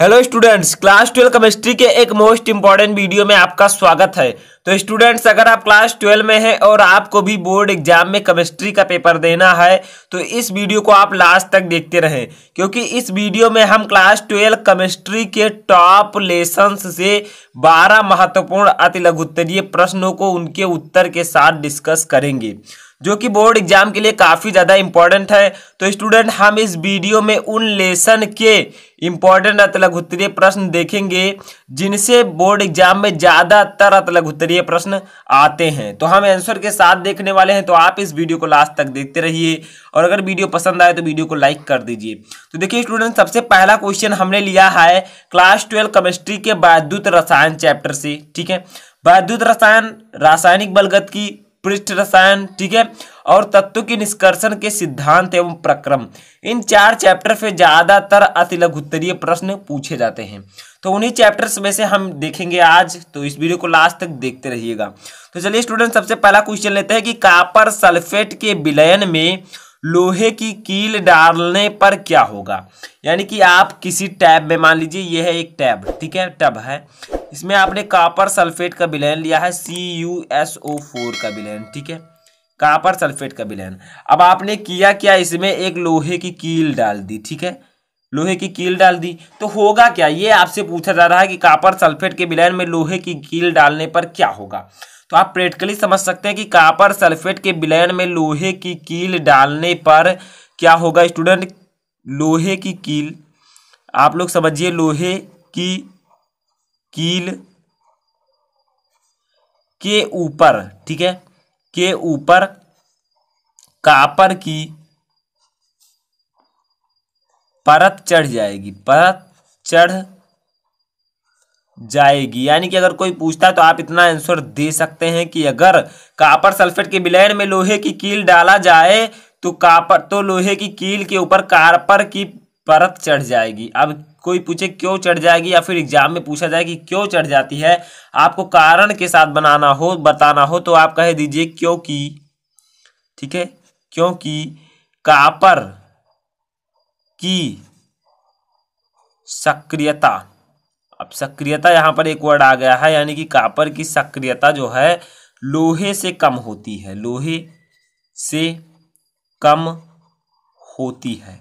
hello students class twelve chemistry के एक most important video में आपका स्वागत है तो स्टूडेंट्स अगर आप क्लास ट्वेल्व में हैं और आपको भी बोर्ड एग्जाम में केमिस्ट्री का पेपर देना है तो इस वीडियो को आप लास्ट तक देखते रहें क्योंकि इस वीडियो में हम क्लास ट्वेल्व केमिस्ट्री के टॉप लेसन्स से 12 महत्वपूर्ण अति लघुत्तरीय प्रश्नों को उनके उत्तर के साथ डिस्कस करेंगे जो कि बोर्ड एग्जाम के लिए काफ़ी ज़्यादा इंपॉर्टेंट है तो स्टूडेंट हम इस वीडियो में उन लेसन के इम्पॉर्टेंट अतलघुत्तरीय प्रश्न देखेंगे जिनसे बोर्ड एग्जाम में ज़्यादातर अतलघुत्तरीय प्रश्न आते हैं तो हम आंसर के साथ देखने वाले हैं तो आप इस वीडियो को लास्ट तक देखते रहिए और अगर वीडियो पसंद आए तो वीडियो को लाइक कर दीजिए तो देखिए स्टूडेंट सबसे पहला क्वेश्चन हमने लिया है क्लास ट्वेल्व केमिस्ट्री के वैद्युत रसायन चैप्टर से ठीक है वैद्युत रसायन रासायनिक बलगत की पृष्ठ रसायन ठीक है और तत्व के निष्कर्षण के सिद्धांत एवं प्रक्रम इन चार चैप्टर से ज़्यादातर अति लघुत्तरीय प्रश्न पूछे जाते हैं तो उन्हीं चैप्टर्स में से हम देखेंगे आज तो इस वीडियो को लास्ट तक देखते रहिएगा तो चलिए स्टूडेंट सबसे पहला क्वेश्चन लेते हैं कि कापर सल्फेट के विलयन में लोहे की कील डालने पर क्या होगा यानी कि आप किसी टैब में मान लीजिए यह है एक टैब ठीक है टब है इसमें आपने कापर सल्फेट का विलयन लिया है C U S O four का विलयन ठीक है कापर सल्फेट का विलयन अब आपने किया क्या इसमें एक लोहे की कील डाल दी ठीक है लोहे की कील डाल दी तो होगा क्या ये आपसे पूछा जा रहा है कि कापर सल्फेट के विलयन में लोहे की कील डालने पर क्या होगा तो आप प्रैक्टिकली समझ सकते हैं कि कापर सल्फेट के विलयन में लोहे की कील डालने पर क्या होगा स्टूडेंट लोहे की कील आप लोग समझिए लोहे की कील के ऊपर ठीक है के ऊपर कापर की परत चढ़ जाएगी परत चढ़ जाएगी यानी कि अगर कोई पूछता है तो आप इतना आंसर दे सकते हैं कि अगर कापर सल्फेट के विलयन में लोहे की कील डाला जाए तो कापर तो लोहे की कील के ऊपर कापर की परत चढ़ जाएगी अब कोई पूछे क्यों चढ़ जाएगी या फिर एग्जाम में पूछा जाए कि क्यों चढ़ जाती है आपको कारण के साथ बनाना हो बताना हो तो आप कह दीजिए क्योंकि ठीक है क्योंकि कापर की सक्रियता अब सक्रियता यहाँ पर एक वर्ड आ गया है यानी कि कापर की सक्रियता जो है लोहे से कम होती है लोहे से कम होती है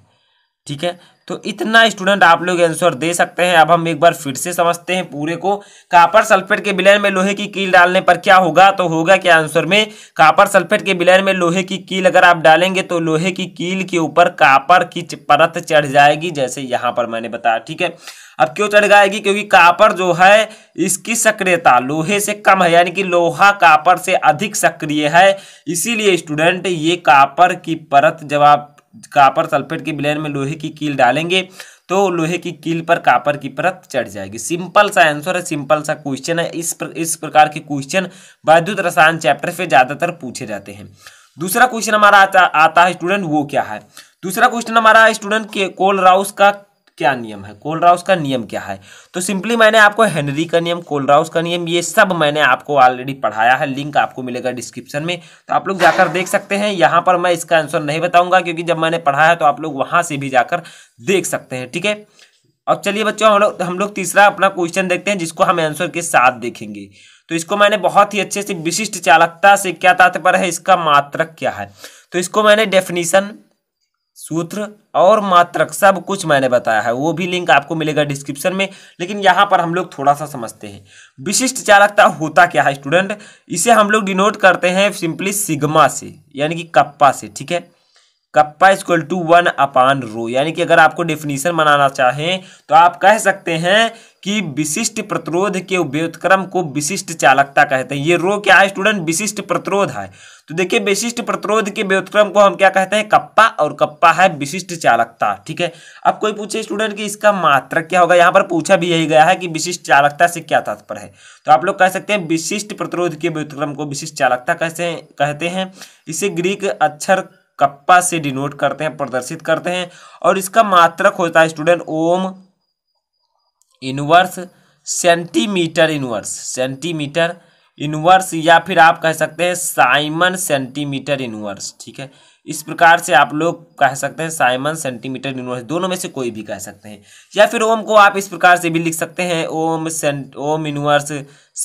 ठीक है तो इतना स्टूडेंट आप लोग आंसर दे सकते हैं अब हम एक बार फिर से समझते हैं पूरे को कापर सल्फेट के विलयन में लोहे की कील डालने पर क्या होगा तो होगा क्या आंसर में कापर सल्फेट के विलयन में लोहे की कील अगर आप डालेंगे तो लोहे की कील के ऊपर कापर की परत चढ़ जाएगी जैसे यहाँ पर मैंने बताया ठीक है अब क्यों चढ़ जाएगी क्योंकि कापर जो है इसकी सक्रियता लोहे से कम है यानी कि लोहा कापर से अधिक सक्रिय है इसीलिए स्टूडेंट ये कापर की परत जब आप कापर सल्फेट की ब्लेड में लोहे की कील डालेंगे तो लोहे की कील पर कापर की परत चढ़ जाएगी सिंपल सा आंसर है सिंपल सा क्वेश्चन है इस पर, इस प्रकार के क्वेश्चन वैद्युत रसायन चैप्टर से ज़्यादातर पूछे जाते हैं दूसरा क्वेश्चन हमारा आता, आता है स्टूडेंट वो क्या है दूसरा क्वेश्चन हमारा स्टूडेंट के कोल राउस का क्या नियम है कोलराउस का नियम क्या है तो सिंपली मैंने आपको हेनरी का नियम कोलराउस का नियम ये सब मैंने आपको ऑलरेडी पढ़ाया है लिंक आपको मिलेगा डिस्क्रिप्शन में तो आप लोग जाकर देख सकते हैं यहाँ पर मैं इसका आंसर नहीं बताऊंगा क्योंकि जब मैंने पढ़ाया तो आप लोग वहाँ से भी जाकर देख सकते हैं ठीक है अब चलिए बच्चों हम लोग हम लोग तीसरा अपना क्वेश्चन देखते हैं जिसको हम आंसर के साथ देखेंगे तो इसको मैंने बहुत ही अच्छे से विशिष्ट चालकता से क्या तात्पर्य है इसका मात्रक क्या है तो इसको मैंने डेफिनीसन सूत्र और मात्रक सब कुछ मैंने बताया है वो भी लिंक आपको मिलेगा डिस्क्रिप्शन में लेकिन यहाँ पर हम लोग थोड़ा सा समझते हैं विशिष्ट चालकता होता क्या है स्टूडेंट इसे हम लोग डिनोट करते हैं सिंपली सिग्मा से यानी कि कप्पा से ठीक है kappa equal to one upon rho यानी कि अगर आपको डेफिनेशन बनाना चाहें तो आप कह सकते हैं कि विशिष्ट प्रतिरोध के व्युतक्रम को विशिष्ट चालकता कहते हैं ये रो क्या है स्टूडेंट विशिष्ट प्रतिरोध है तो देखिए विशिष्ट प्रतिरोध के व्युतक्रम को हम क्या कहते हैं कप्पा और कप्पा है विशिष्ट चालकता ठीक है अब कोई पूछे स्टूडेंट कि इसका मात्र क्या होगा यहाँ पर पूछा भी यही गया है कि विशिष्ट चालकता से क्या तात्पर्य है तो आप लोग कह सकते हैं विशिष्ट प्रतिरोध के व्युतक्रम को विशिष्ट चालकता कैसे कहते हैं इसे ग्रीक अक्षर कप्पा से डिनोट करते हैं प्रदर्शित करते हैं और इसका मात्रक होता है student ohm inverse centimetre inverse centimetre inverse या फिर आप कह सकते हैं साइमन सेंटीमीटर इनवर्स ठीक है इस प्रकार से आप लोग कह सकते हैं साइमन सेंटीमीटर इनवर्स दोनों में से कोई भी कह सकते हैं या फिर ओम को आप इस प्रकार से भी लिख सकते हैं ohm cent ohm inverse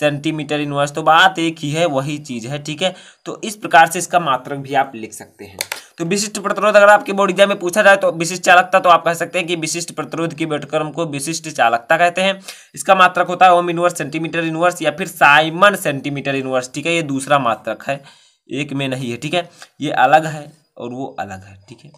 centimetre inverse तो बात एक ही है वही चीज़ है ठीक है तो इस प्रकार से इसका मात्रक भी आप लिख सकते हैं तो विशिष्ट प्रतिरोध अगर आपके बोर्ड एग्जाम में पूछा जाए तो विशिष्ट चालकता तो आप कह सकते हैं कि विशिष्ट प्रतिरोध की व्यटक्रम को विशिष्ट चालकता कहते हैं इसका मात्रक होता है ओम इनवर्स सेंटीमीटर इनवर्स या फिर साइमन सेंटीमीटर इनवर्स ठीक है ये दूसरा मात्रक है एक में नहीं है ठीक है ये अलग है और वो अलग है ठीक है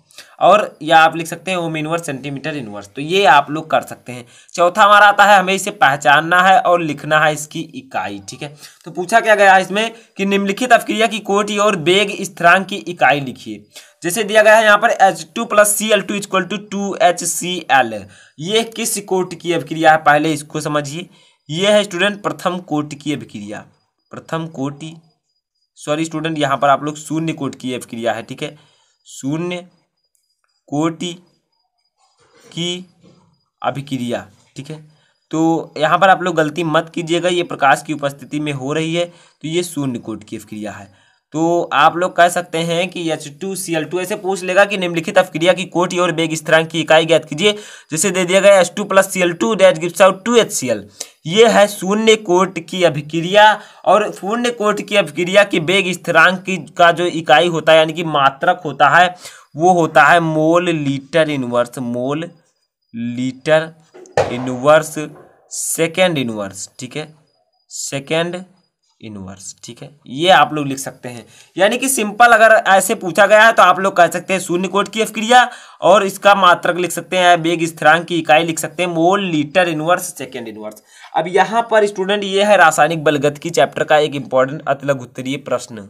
और या आप लिख सकते हैं ओम इनवर्स सेंटीमीटर इनवर्स तो ये आप लोग कर सकते हैं चौथा हमारा आता है हमें इसे पहचानना है और लिखना है इसकी इकाई ठीक है तो पूछा क्या गया है इसमें कि निम्नलिखित अफक्रिया की कोटि और बेग स्थिरांक की इकाई लिखिए जैसे दिया गया है यहाँ पर H two plus C L two equal to two H C L ये किस कोट की अभिक्रिया है पहले इसको समझिए यह है स्टूडेंट प्रथम कोट की अभिक्रिया प्रथम कोटि सॉरी स्टूडेंट यहाँ पर आप लोग शून्य कोट की एफ क्रिया है ठीक है शून्य कोटि की अभिक्रिया ठीक है तो यहाँ पर आप लोग गलती मत कीजिएगा ये प्रकाश की उपस्थिति में हो रही है तो ये शून्य कोट की अभिक्रिया है तो आप लोग कह सकते हैं कि H two C L two ऐसे पूछ लेगा कि निम्नलिखित अफक्रिया की कोटि और बेग स्थिरांक की इकाई ज्ञात कीजिए जैसे दे दिया गया H two plus C L two that gives out two H C L ये है शून्य कोट की अभिक्रिया और शून्य कोट की अभिक्रिया की बेग स्थिरांक की का जो इकाई होता है यानी कि मात्रक होता है वो होता है mole litre inverse mole litre inverse second inverse ठीक है सेकेंड इनवर्स ठीक है ये आप लोग लिख सकते हैं यानी कि सिंपल अगर ऐसे पूछा गया है तो आप लोग कह सकते हैं शून्य कोट की अफक्रिया और इसका मात्रक लिख सकते हैं बेग स्थिरांक की इकाई लिख सकते हैं mole litre inverse second inverse अब यहाँ पर स्टूडेंट ये है रासायनिक बलगत की चैप्टर का एक इंपॉर्टेंट उत्तरीय प्रश्न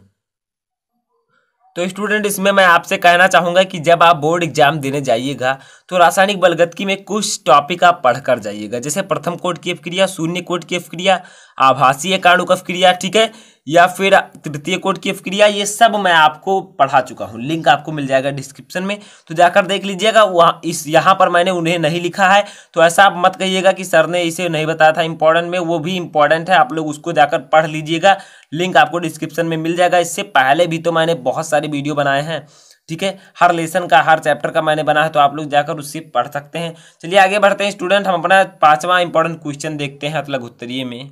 तो स्टूडेंट इसमें मैं आपसे कहना चाहूँगा कि जब आप बोर्ड एग्जाम देने जाइएगा तो रासायनिक बलगतकी में कुछ टॉपिक आप पढ़कर जाइएगा जैसे प्रथम कोट की अपक्रिया शून्य कोट की अपक्रिया आभासीय कारणुक क्रिया ठीक है या फिर तृतीय कोट की क्रिया ये सब मैं आपको पढ़ा चुका हूँ लिंक आपको मिल जाएगा डिस्क्रिप्शन में तो जाकर देख लीजिएगा वहाँ इस यहाँ पर मैंने उन्हें नहीं लिखा है तो ऐसा आप मत कहिएगा कि सर ने इसे नहीं बताया था इम्पोर्टेंट में वो भी इंपॉर्टेंट है आप लोग उसको जाकर पढ़ लीजिएगा लिंक आपको डिस्क्रिप्शन में मिल जाएगा इससे पहले भी तो मैंने बहुत सारे वीडियो बनाए हैं ठीक है हर लेसन का हर चैप्टर का मैंने बना है तो आप लोग जाकर उससे पढ़ सकते हैं चलिए आगे बढ़ते हैं स्टूडेंट हम अपना पांचवा इंपॉर्टेंट क्वेश्चन देखते हैं अतलग मतलब उत्तरीय में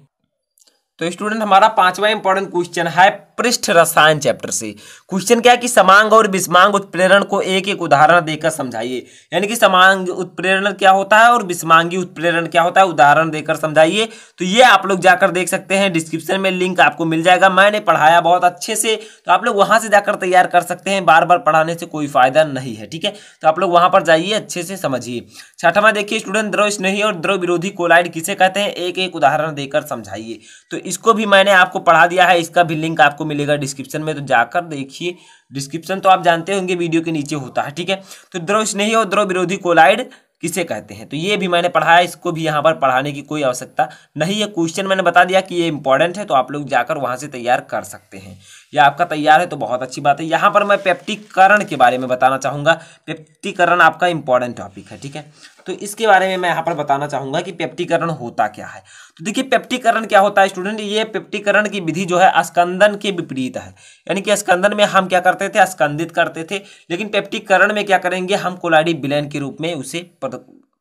तो स्टूडेंट हमारा पांचवा इंपॉर्टेंट क्वेश्चन है पृष्ठ रसायन चैप्टर से क्वेश्चन क्या है कि समांग और विषमांग उत्प्रेरण को एक एक उदाहरण देकर समझाइए यानी कि समांग उत्प्रेरण क्या होता है और विषमांगी उत्प्रेरण क्या होता है उदाहरण देकर समझाइए तो ये आप लोग जाकर देख सकते हैं डिस्क्रिप्शन में लिंक आपको मिल जाएगा मैंने पढ़ाया बहुत अच्छे से तो आप लोग वहां से जाकर तैयार कर सकते हैं बार बार पढ़ाने से कोई फायदा नहीं है ठीक है तो आप लोग वहां पर जाइए अच्छे से समझिए छठवा देखिए स्टूडेंट द्रव स्नेही और द्रव विरोधी कोलाइड किसे कहते हैं एक एक उदाहरण देकर समझाइए तो इसको भी मैंने आपको पढ़ा दिया है इसका भी लिंक आपको मिलेगा डिस्क्रिप्शन में तो जाकर देखिए डिस्क्रिप्शन तो आप जानते होंगे वीडियो के नीचे होता है ठीक है तो द्रव स्नेही और द्रव विरोधी कोलाइड किसे कहते हैं तो ये भी मैंने पढ़ाया इसको भी यहाँ पर पढ़ाने की कोई आवश्यकता नहीं है क्वेश्चन मैंने बता दिया कि ये इंपॉर्टेंट है तो आप लोग जाकर वहाँ से तैयार कर सकते हैं या आपका तैयार है तो बहुत अच्छी बात है यहाँ पर मैं पेप्टिकरण के बारे में बताना चाहूँगा पेप्टिकरण आपका इंपॉर्टेंट टॉपिक है ठीक है तो इसके बारे में मैं यहाँ पर बताना चाहूँगा कि पेप्टीकरण होता क्या है तो देखिए पेप्टीकरण क्या होता है स्टूडेंट ये पेप्टीकरण की विधि जो है स्कंदन के विपरीत है यानी कि स्कंदन में हम क्या करते थे स्कंदित करते थे लेकिन पेप्टीकरण में क्या करेंगे हम कोलाडी विलयन के रूप में उसे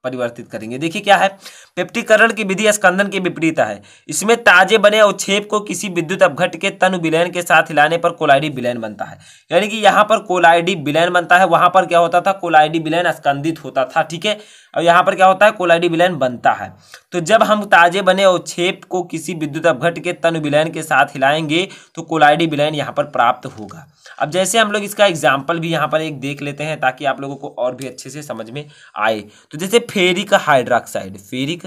परिवर्तित करेंगे देखिए क्या है पेप्टीकरण की विधि स्कंदन के विपरीत है इसमें ताजे बने अवक्षेप को किसी विद्युत अपघट के तनु विलयन के साथ हिलाने पर कोलाइडी विलयन बनता है यानी कि यहाँ पर कोलाइडी विलयन बनता है वहां पर क्या होता था कोलाइडी विलयन स्कंदित होता था ठीक है और यहाँ पर क्या होता है कोलाइडी विलयन बनता है तो जब हम ताजे बने अवक्षेप को किसी विद्युत अपघट के तनु विलयन के साथ हिलाएंगे तो कोलाइडी विलयन यहाँ पर प्राप्त होगा अब जैसे हम लोग इसका एग्जाम्पल भी यहाँ पर एक देख लेते हैं ताकि आप लोगों को और भी अच्छे से समझ में आए तो जैसे फेरिक हाइड्रोक्साइड फेरिक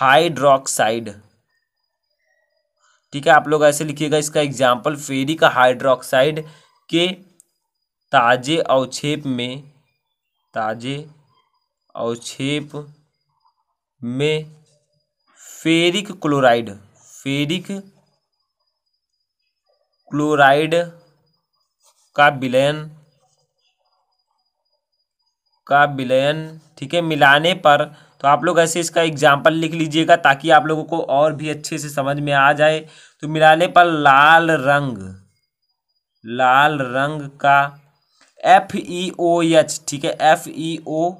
हाइड्रोक्साइड ठीक है आप लोग ऐसे लिखिएगा इसका एग्जाम्पल फेरिक हाइड्रोक्साइड के ताजे अवक्षेप में ताजे अवक्षेप में फेरिक क्लोराइड फेरिक क्लोराइड का विलयन का विलयन ठीक है मिलाने पर तो आप लोग ऐसे इसका एग्जाम्पल लिख लीजिएगा ताकि आप लोगों को और भी अच्छे से समझ में आ जाए तो मिलाने पर लाल रंग लाल रंग का एफ ई ओ एच ठीक है एफ ई ओ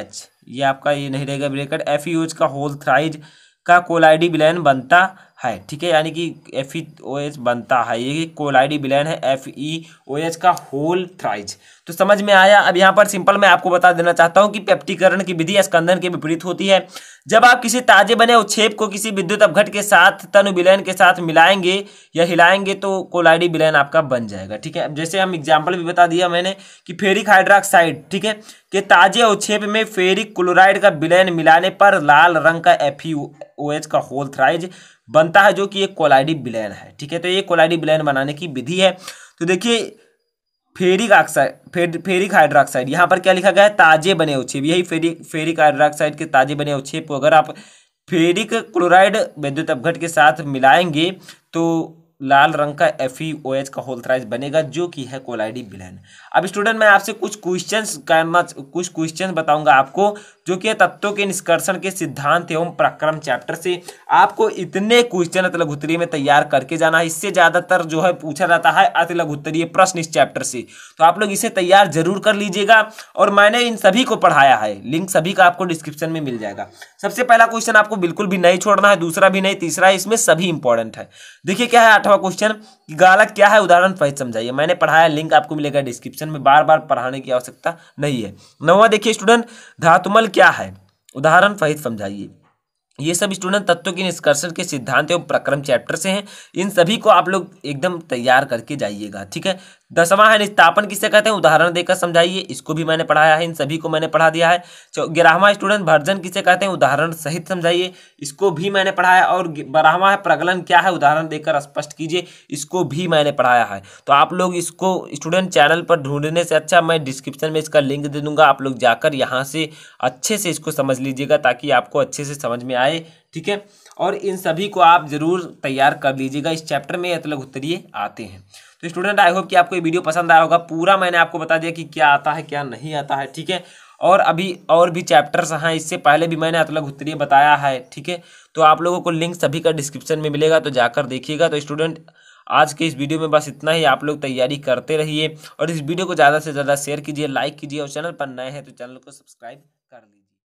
एच ये आपका ये नहीं रहेगा bracket F E e H का होल थ्राइज का कोलाइडी विलयन बनता है ठीक है यानी कि एफ ई ओ एच बनता है ये कोलाइडी विलयन है एफ ई ओ एच का होल थ्राइज तो समझ में आया अब यहाँ पर सिंपल मैं आपको बता देना चाहता हूँ कि पेप्टीकरण की विधि स्कंदन के विपरीत होती है जब आप किसी ताजे बने उच्छेप को किसी विद्युत अवघट के साथ तनु विलयन के साथ मिलाएंगे या हिलाएंगे तो कोलाइडी विलयन आपका बन जाएगा ठीक है जैसे हम एग्जाम्पल भी बता दिया मैंने कि फेरिक हाइड्रोक्साइड ठीक है कि ताजे उच्छेप में फेरिक क्लोराइड का विलयन मिलाने पर लाल रंग का एफ ओ OH का होल थ्राइज बनता है जो कि एक कोलाइडी बिलैन है ठीक है तो ये कोलाइडी बिलैन बनाने की विधि है तो देखिए फेरिक ऑक्साइड फेर, फेरिक हाइड्रोक्साइड यहाँ पर क्या लिखा गया है ताजे बने उच्छेप यही फेरिक फेरिक हाइड्रोक्साइड के ताजे बने उच्छेप अगर आप फेरिक क्लोराइड विद्युत अपघट के साथ मिलाएंगे तो लाल रंग का एफ ई ओ एच का होल्थराइज बनेगा जो कि है कोलाइडी बिलन अब स्टूडेंट मैं आपसे कुछ क्वेश्चंस करना कुछ क्वेश्चंस बताऊंगा आपको जो कि तत्वों के निष्कर्षण के सिद्धांत एवं प्रक्रम चैप्टर से आपको इतने क्वेश्चन अतिलघुत्तरीय में तैयार करके जाना है इससे ज़्यादातर जो है पूछा जाता है अतिलघुत्तरीय प्रश्न इस चैप्टर से तो आप लोग इसे तैयार जरूर कर लीजिएगा और मैंने इन सभी को पढ़ाया है लिंक सभी का आपको डिस्क्रिप्शन में मिल जाएगा सबसे पहला क्वेश्चन आपको बिल्कुल भी नहीं छोड़ना है दूसरा भी नहीं तीसरा इसमें सभी इंपॉर्टेंट है देखिए क्या है आठवां क्वेश्चन गालक क्या है उदाहरण सहित समझाइए मैंने पढ़ाया लिंक आपको मिलेगा डिस्क्रिप्शन में बार बार पढ़ाने की आवश्यकता नहीं है नौवा देखिए स्टूडेंट धातुमल क्या है उदाहरण सहित समझाइए ये सब स्टूडेंट तत्व के निष्कर्षण के सिद्धांत एवं प्रक्रम चैप्टर से हैं इन सभी को आप लोग एकदम तैयार करके जाइएगा ठीक है दसवां है निस्तापन किसे कहते हैं उदाहरण देकर समझाइए इसको भी मैंने पढ़ाया है इन सभी को मैंने पढ़ा दिया है ग्यारहवा स्टूडेंट भर्जन किसे कहते हैं उदाहरण सहित समझाइए इसको भी मैंने पढ़ाया और बारहवा है प्रगलन क्या है उदाहरण देकर स्पष्ट कीजिए इसको भी मैंने पढ़ाया है तो आप लोग इसको स्टूडेंट चैनल पर ढूंढने से अच्छा मैं डिस्क्रिप्शन में इसका लिंक दे दूंगा आप लोग जाकर यहाँ से अच्छे से इसको समझ लीजिएगा ताकि आपको अच्छे से समझ में आए ठीक है और इन सभी को आप जरूर तैयार कर लीजिएगा इस चैप्टर में अतलग तो उत्तरीय आते हैं तो स्टूडेंट आई होप कि आपको ये वीडियो पसंद आया होगा पूरा मैंने आपको बता दिया कि क्या आता है क्या नहीं आता है ठीक है और अभी और भी चैप्टर्स हैं इससे पहले भी मैंने अतलग उत्तरीय बताया है ठीक है तो आप लोगों को लिंक सभी का डिस्क्रिप्शन में मिलेगा तो जाकर देखिएगा तो स्टूडेंट आज के इस वीडियो में बस इतना ही आप लोग तैयारी करते रहिए और इस वीडियो को ज़्यादा से ज़्यादा शेयर कीजिए लाइक कीजिए और चैनल पर नए हैं तो चैनल को सब्सक्राइब